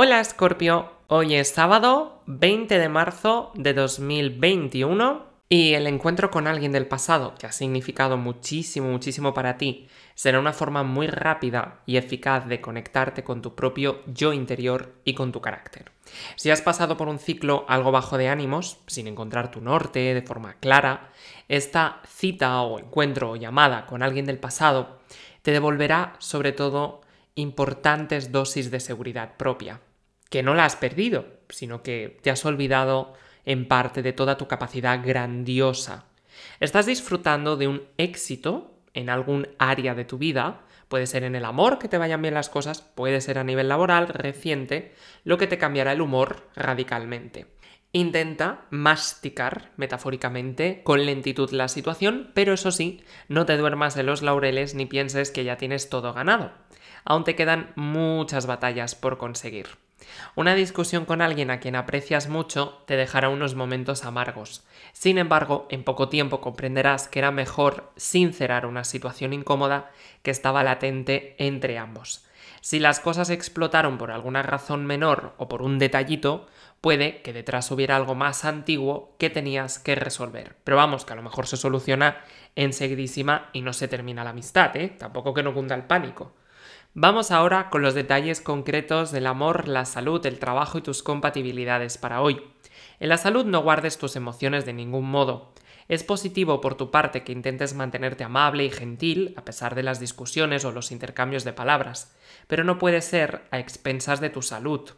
Hola Scorpio, hoy es sábado 20 de marzo de 2021 y el encuentro con alguien del pasado, que ha significado muchísimo, muchísimo para ti, será una forma muy rápida y eficaz de conectarte con tu propio yo interior y con tu carácter. Si has pasado por un ciclo algo bajo de ánimos, sin encontrar tu norte de forma clara, esta cita o encuentro o llamada con alguien del pasado te devolverá sobre todo importantes dosis de seguridad propia que no la has perdido, sino que te has olvidado en parte de toda tu capacidad grandiosa. Estás disfrutando de un éxito en algún área de tu vida, puede ser en el amor que te vayan bien las cosas, puede ser a nivel laboral reciente, lo que te cambiará el humor radicalmente. Intenta masticar, metafóricamente, con lentitud la situación, pero eso sí, no te duermas en los laureles ni pienses que ya tienes todo ganado. Aún te quedan muchas batallas por conseguir. Una discusión con alguien a quien aprecias mucho te dejará unos momentos amargos. Sin embargo, en poco tiempo comprenderás que era mejor sincerar una situación incómoda que estaba latente entre ambos. Si las cosas explotaron por alguna razón menor o por un detallito, puede que detrás hubiera algo más antiguo que tenías que resolver. Pero vamos, que a lo mejor se soluciona enseguidísima y no se termina la amistad, ¿eh? Tampoco que no cunda el pánico. Vamos ahora con los detalles concretos del amor, la salud, el trabajo y tus compatibilidades para hoy. En la salud no guardes tus emociones de ningún modo. Es positivo por tu parte que intentes mantenerte amable y gentil a pesar de las discusiones o los intercambios de palabras, pero no puede ser a expensas de tu salud.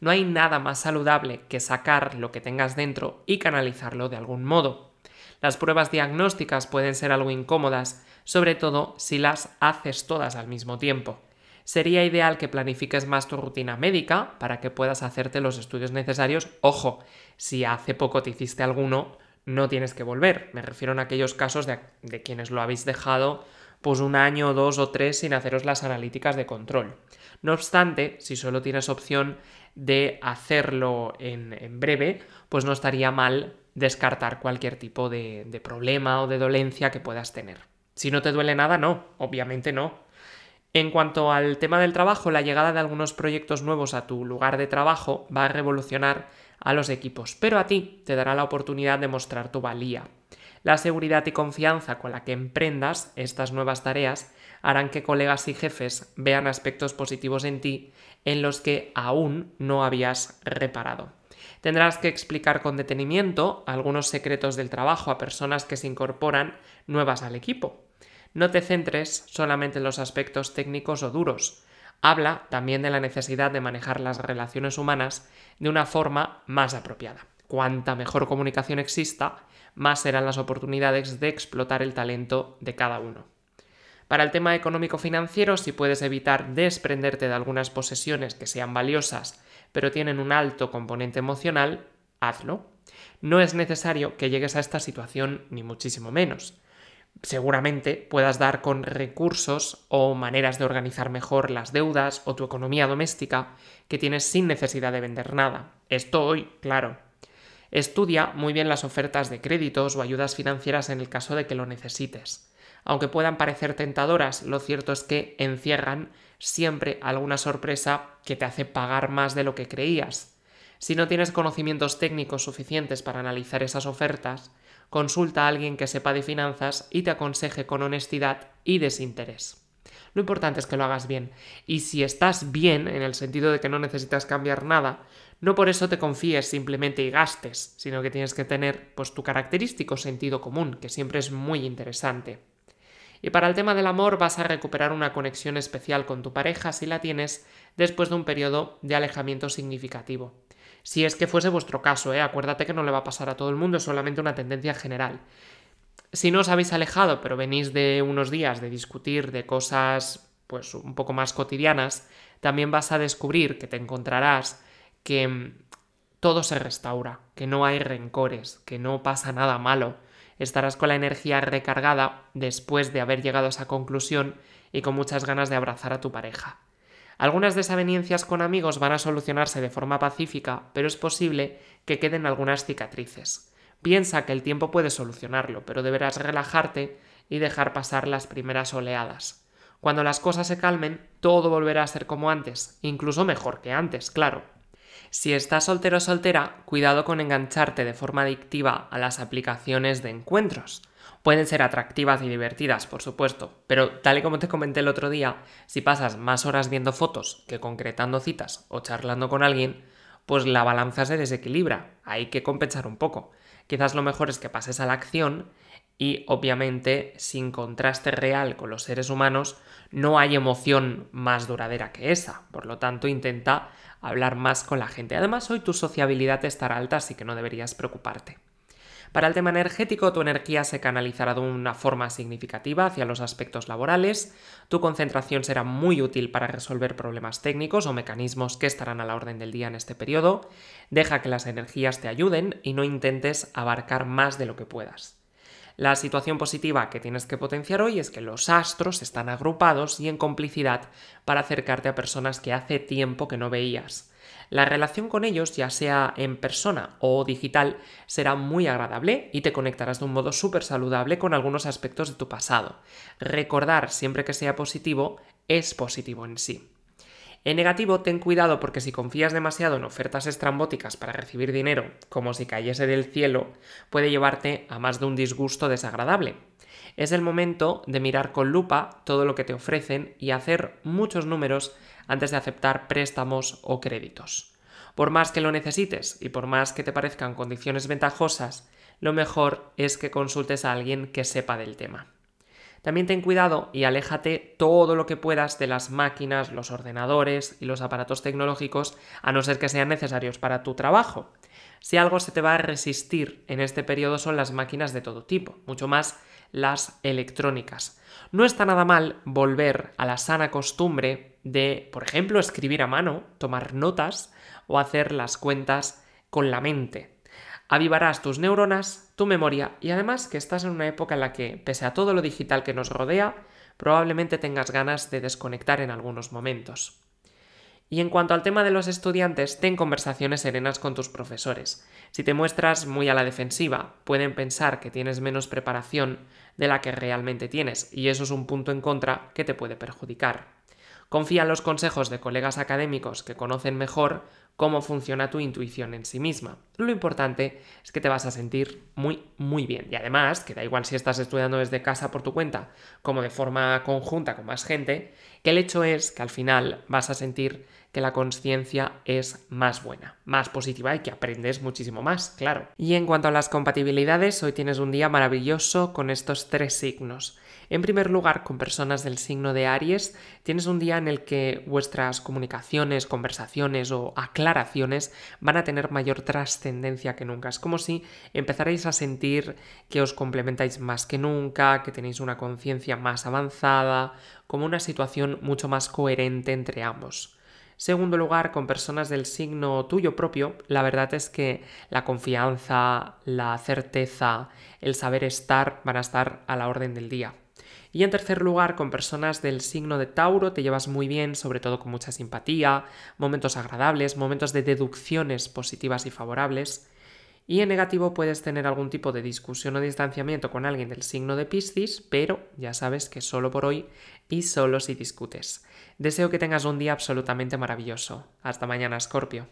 No hay nada más saludable que sacar lo que tengas dentro y canalizarlo de algún modo. Las pruebas diagnósticas pueden ser algo incómodas, sobre todo si las haces todas al mismo tiempo. Sería ideal que planifiques más tu rutina médica para que puedas hacerte los estudios necesarios. Ojo, si hace poco te hiciste alguno, no tienes que volver. Me refiero a aquellos casos de, quienes lo habéis dejado pues un año, dos o tres sin haceros las analíticas de control. No obstante, si solo tienes opción de hacerlo en, breve, pues no estaría mal descartar cualquier tipo de problema o de dolencia que puedas tener. Si no te duele nada, no, obviamente no, en cuanto al tema del trabajo, la llegada de algunos proyectos nuevos a tu lugar de trabajo va a revolucionar a los equipos, pero a ti te dará la oportunidad de mostrar tu valía. La seguridad y confianza con la que emprendas estas nuevas tareas harán que colegas y jefes vean aspectos positivos en ti en los que aún no habías reparado. Tendrás que explicar con detenimiento algunos secretos del trabajo a personas que se incorporan nuevas al equipo. No te centres solamente en los aspectos técnicos o duros. Habla también de la necesidad de manejar las relaciones humanas de una forma más apropiada. Cuanta mejor comunicación exista, más serán las oportunidades de explotar el talento de cada uno. Para el tema económico-financiero, si puedes evitar desprenderte de algunas posesiones que sean valiosas, pero tienen un alto componente emocional, hazlo. No es necesario que llegues a esta situación ni muchísimo menos seguramente puedas dar con recursos o maneras de organizar mejor las deudas o tu economía doméstica que tienes sin necesidad de vender nada. Esto hoy, claro. Estudia muy bien las ofertas de créditos o ayudas financieras en el caso de que lo necesites. Aunque puedan parecer tentadoras, lo cierto es que encierran siempre alguna sorpresa que te hace pagar más de lo que creías. Si no tienes conocimientos técnicos suficientes para analizar esas ofertas, consulta a alguien que sepa de finanzas y te aconseje con honestidad y desinterés. Lo importante es que lo hagas bien. Y si estás bien, en el sentido de que no necesitas cambiar nada, no por eso te confíes simplemente y gastes, sino que tienes que tener pues tu característico sentido común, que siempre es muy interesante. Y para el tema del amor vas a recuperar una conexión especial con tu pareja si la tienes después de un periodo de alejamiento significativo. Si es que fuese vuestro caso, ¿eh? acuérdate que no le va a pasar a todo el mundo, es solamente una tendencia general. Si no os habéis alejado, pero venís de unos días de discutir de cosas pues un poco más cotidianas, también vas a descubrir que te encontrarás que mm, todo se restaura, que no hay rencores, que no pasa nada malo. Estarás con la energía recargada después de haber llegado a esa conclusión y con muchas ganas de abrazar a tu pareja. Algunas desavenencias con amigos van a solucionarse de forma pacífica, pero es posible que queden algunas cicatrices. Piensa que el tiempo puede solucionarlo, pero deberás relajarte y dejar pasar las primeras oleadas. Cuando las cosas se calmen, todo volverá a ser como antes, incluso mejor que antes, claro. Si estás soltero o soltera, cuidado con engancharte de forma adictiva a las aplicaciones de encuentros. Pueden ser atractivas y divertidas, por supuesto, pero tal y como te comenté el otro día, si pasas más horas viendo fotos que concretando citas o charlando con alguien, pues la balanza se desequilibra, hay que compensar un poco. Quizás lo mejor es que pases a la acción y obviamente sin contraste real con los seres humanos no hay emoción más duradera que esa, por lo tanto intenta hablar más con la gente. Además hoy tu sociabilidad estará alta, así que no deberías preocuparte. Para el tema energético, tu energía se canalizará de una forma significativa hacia los aspectos laborales, tu concentración será muy útil para resolver problemas técnicos o mecanismos que estarán a la orden del día en este periodo, deja que las energías te ayuden y no intentes abarcar más de lo que puedas. La situación positiva que tienes que potenciar hoy es que los astros están agrupados y en complicidad para acercarte a personas que hace tiempo que no veías la relación con ellos, ya sea en persona o digital, será muy agradable y te conectarás de un modo súper saludable con algunos aspectos de tu pasado. Recordar siempre que sea positivo es positivo en sí. En negativo, ten cuidado porque si confías demasiado en ofertas estrambóticas para recibir dinero, como si cayese del cielo, puede llevarte a más de un disgusto desagradable. Es el momento de mirar con lupa todo lo que te ofrecen y hacer muchos números antes de aceptar préstamos o créditos. Por más que lo necesites y por más que te parezcan condiciones ventajosas, lo mejor es que consultes a alguien que sepa del tema. También ten cuidado y aléjate todo lo que puedas de las máquinas, los ordenadores y los aparatos tecnológicos, a no ser que sean necesarios para tu trabajo. Si algo se te va a resistir en este periodo son las máquinas de todo tipo, mucho más las electrónicas. No está nada mal volver a la sana costumbre de, por ejemplo, escribir a mano, tomar notas o hacer las cuentas con la mente. Avivarás tus neuronas, tu memoria y además que estás en una época en la que, pese a todo lo digital que nos rodea, probablemente tengas ganas de desconectar en algunos momentos. Y en cuanto al tema de los estudiantes, ten conversaciones serenas con tus profesores. Si te muestras muy a la defensiva, pueden pensar que tienes menos preparación de la que realmente tienes, y eso es un punto en contra que te puede perjudicar. Confía en los consejos de colegas académicos que conocen mejor cómo funciona tu intuición en sí misma. Lo importante es que te vas a sentir muy, muy bien. Y además, que da igual si estás estudiando desde casa por tu cuenta, como de forma conjunta con más gente, que el hecho es que al final vas a sentir que la conciencia es más buena, más positiva y que aprendes muchísimo más, claro. Y en cuanto a las compatibilidades, hoy tienes un día maravilloso con estos tres signos. En primer lugar, con personas del signo de Aries, tienes un día en el que vuestras comunicaciones, conversaciones o aclaraciones declaraciones van a tener mayor trascendencia que nunca. Es como si empezarais a sentir que os complementáis más que nunca, que tenéis una conciencia más avanzada, como una situación mucho más coherente entre ambos. Segundo lugar, con personas del signo tuyo propio, la verdad es que la confianza, la certeza, el saber estar van a estar a la orden del día. Y en tercer lugar, con personas del signo de Tauro te llevas muy bien, sobre todo con mucha simpatía, momentos agradables, momentos de deducciones positivas y favorables. Y en negativo puedes tener algún tipo de discusión o distanciamiento con alguien del signo de Piscis, pero ya sabes que solo por hoy y solo si discutes. Deseo que tengas un día absolutamente maravilloso. Hasta mañana, Scorpio.